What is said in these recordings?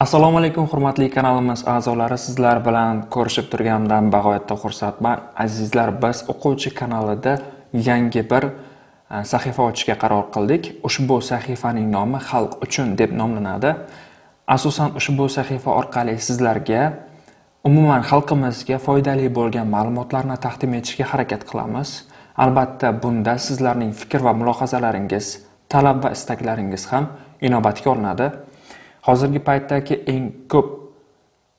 assalomu alaykum hurmatli kanalimiz a'zolari sizlar bilan ko'rishib turganimdan bag'oyatda xursandman azizlar biz o'quvchi kanalida yangi bir e, sahifa ochishga qaror qildik ushbu sahifaning nomi xalq uchun deb nomlanadi asosan ushbu sahifa orqali sizlarga umuman xalqimizga foydali bo'lgan ma'lumotlarni taqdim etishga harakat qilamiz albatta bunda sizlarning fikr va mulohazalaringiz talab va istaklaringiz ham inobatga olinadi hozirgi paytdagi eng ko'p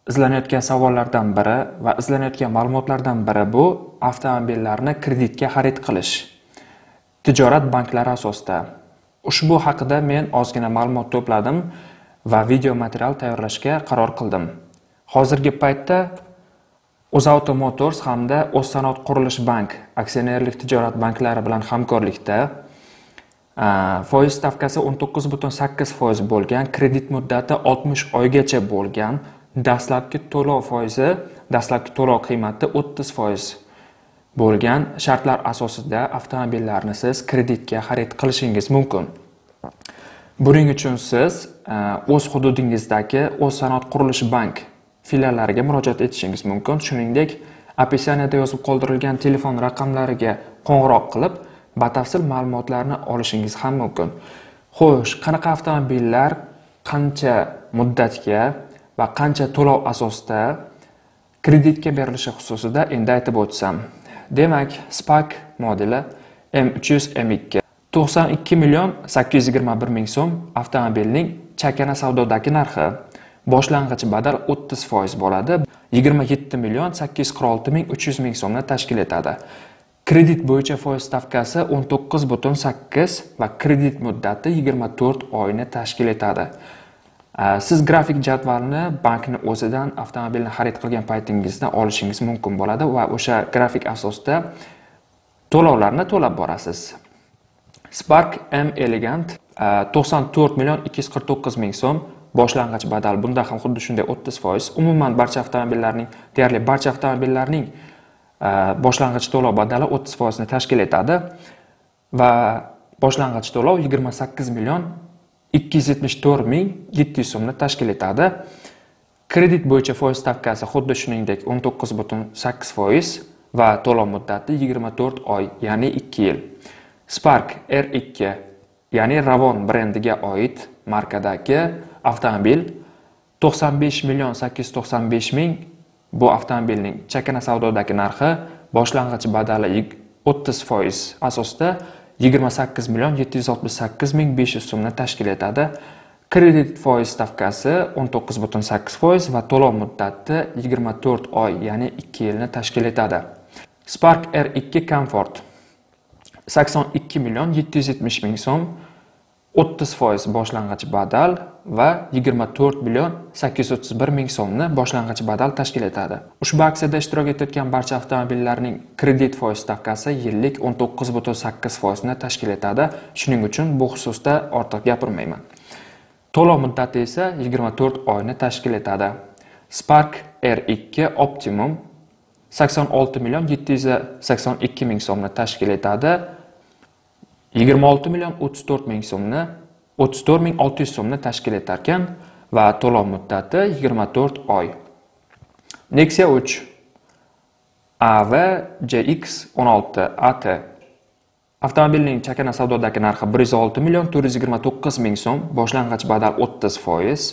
izlanayotgan savollardan biri va izlanayotgan ma'lumotlardan biri bu avtomobillarni kreditga xarid qilish tijorat banklari asosida ushbu haqida men ozgina ma'lumot to'pladim va video material tayyorlashga qaror qildim hozirgi paytda uzauto motors hamda o'zsanoat qurilish bank aksionerlik tijorat banklari bilan hamkorlikda foiz stavkasi 19.8% bo'lgan, kredit muddati 60 oygacha bo'lgan, dastlabki to'lov foizi, dastlabki to'lov qiymati 30% bo'lgan shartlar asosida avtomobillarni siz kreditga xarid qilishingiz mumkin. Buning uchun siz e, o'z hududingizdagi o'z sanoat qurilish bank filiallariga murojaat etishingiz mumkin. Shuningdek, описанияda yozib qoldirilgan telefon raqamlariga qo'ng'iroq qilib, batafsil ma'lumotlarni olishingiz ham mumkin xo'sh qanaqa avtomobillar qancha muddatga va qancha to'lov asosida kreditga berilishi xususida endi aytib o'tsam demak spak modeli m uch yuz m ikki to'qson ikki million sakkiz yuz yigirma bir ming so'm avtomobilning chakana savdodagi narxi boshlang'ich badal o'ttiz foiz bo'ladi yigirma yetti million sakkiz yuz qirq olti ming uch yuz ming so'mni tashkil etadi kredit bo'yicha foiz stavkasi 19.8 va kredit muddati 24 oyni tashkil etadi siz grafik jadvalni bankni o'zidan avtomobilni xarid qilgan paytingizda olishingiz mumkin bo'ladi va o'sha grafik asosida to'lovlarni to'lab borasiz spark m elegant 94 million 249 ming so'm boshlang'ich badal bunda ham xuddi shunday 30 foiz umuman barcha avtomobillarning deyarli barcha avtomobillarning boshlang'ich to'lov badali o'ttiz foizni tashkil etadi va boshlang'ich to'lov yigirma sakkiz million ikki yuz yetmish to'rt ming yetti yuz so'mni tashkil etadi kredit bo'yicha foiz stavkasi xuddi shuningdek o'n to'qqiz butun sakkiz foiz va to'lov muddati yigirma to'rt oy ya'ni ikki yil spark r ikki ya'ni ravon brendiga oid markadagi avtomobil to'qson besh million sakkiz yuz to'qson besh ming Bu avtomobilning chakana savdodagi narxi boshlang'ich badali 30% asosida 28 million 768 ming 500 so'mni tashkil etadi. Kredit foiz stavkasi 19.8% va to'lov muddati 24 oy, ya'ni 2 yilni tashkil etadi. Spark R2 Comfort 82 million 770 ming so'm 30% foiz boshlang'ich badal va 24 to'rt million ming so'mni boshlang'ich badal tashkil etadi ushbu aksiyada ishtirok etayotgan barcha avtomobillarning kredit foiz stavkasi yillik 19.8% butun sakkiz foizni tashkil etadi shuning uchun bu xususda ortiq gapirmayman to'lov muddati esa 24 oyni tashkil etadi spark r 2 optimum 86 million 782 ming so'mni tashkil etadi 26 million 34 ming so'mni 34 ming 600 so'mni tashkil etar ekan va to'lov muddati 24 oy. Nexia 3 AV JX 16 AT Avtomobilning chakana savdodagi narxi 106 million 429 ming so'm, boshlang'ich badal 30 foiz.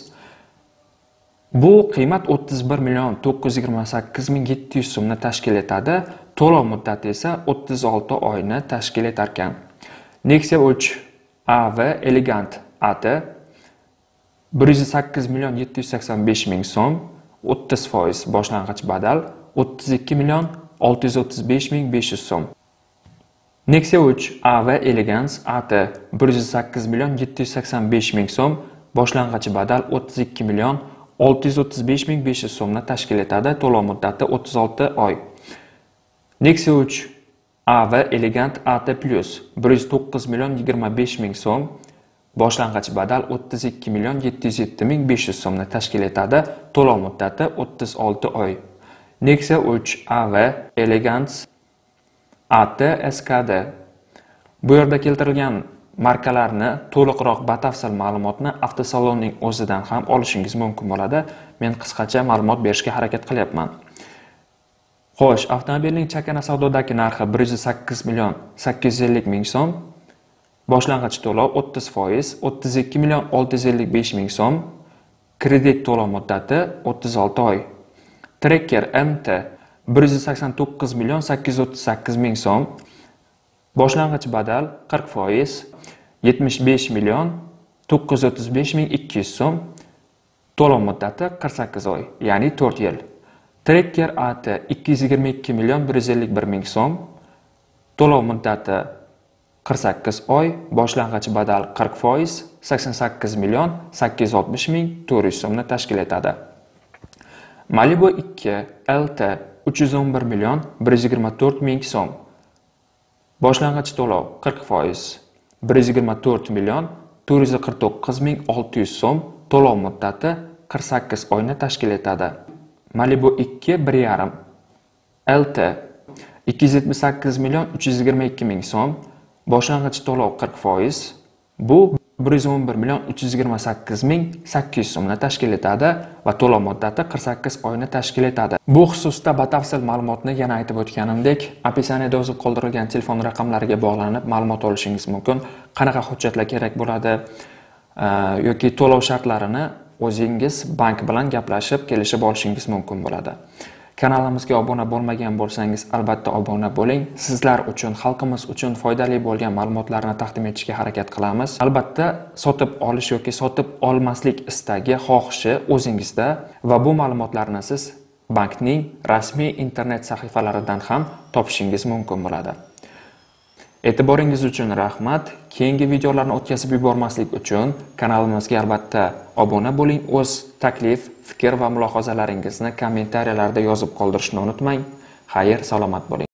Bu qiymat 31 million 928 ming 700 so'mni tashkil etadi, to'lov muddati esa 36 oyni tashkil etar ekan. Nexia 3 AV Elegant AT 108 million 785 ming so'm, 30 foiz boshlang'ich badal 32 million 635 ming 500 so'm. Nexia 3 AV Elegance AT 108 million 785 ming so'm, boshlang'ich badal 32 million 635 ming 500 so'mni tashkil etadi, to'lov muddati 36 oy. Nexia 3 AV Elegant AT Plus 109 million 25 ming so'm, boshlang'ich badal 32 million 707 ming 500 so'mni tashkil etadi, to'lov muddati 36 oy. Nexia 3 AV Elegance AT SKD Bu yerda keltirilgan markalarni to'liqroq batafsil ma'lumotni avtosalonning o'zidan ham olishingiz mumkin bo'ladi. Men qisqacha ma'lumot berishga harakat qilyapman. Xo'sh, avtomobilning chakana savdodagi narxi 108 million 850 ming so'm. Boshlang'ich to'lov 30%, 32 million 655 ming so'm. Kredit to'lov muddati 36 oy. Tracker MT 189 million 838 ming so'm. Boshlang'ich badal 40%, 75 million 935 ming 200 so'm. To'lov muddati 48 oy, ya'ni 4 yil. Trekker ati 222 million 151 ming so'm, to'lov muddati 48 oy, boshlang'ich badal 40 foiz, 88 million 860 ming 400 so'mni tashkil etadi. Malibu 2 LT 311 million 124 ming so'm, boshlang'ich to'lov 40 foiz, 124 million 449 ming 600 so'm, to'lov muddati 48 oyni tashkil etadi. Malibu 2 1,5 LT 278 million 322 ming so'm boshlang'ich to'lov 40%. Bu 111 million 328 ming 800 so'mni tashkil etadi va to'lov muddati 48 oyni tashkil etadi. Bu xususda batafsil ma'lumotni yana aytib o'tganimdek, opisaniyada o'zib qoldirilgan telefon raqamlariga bog'lanib ma'lumot olishingiz mumkin. Qanaqa hujjatlar kerak bo'ladi e, yoki to'lov shartlarini o'zingiz bank bilan gaplashib kelishib olishingiz mumkin bo'ladi kanalimizga obuna bo'lmagan bo'lsangiz albatta obuna bo'ling sizlar uchun xalqimiz uchun foydali bo'lgan ma'lumotlarni taqdim etishga harakat qilamiz albatta sotib olish yoki sotib olmaslik istagi xohishi o'zingizda va bu ma'lumotlarni siz bankning rasmiy internet sahifalaridan ham topishingiz mumkin bo'ladi E'tiboringiz uchun rahmat. Keyingi videolarni o'tkazib yubormaslik uchun kanalimizga albatta obuna bo'ling. O'z taklif, fikr va mulohazalaringizni kommentariyalarda yozib qoldirishni unutmang. Xayr, salomat bo'ling.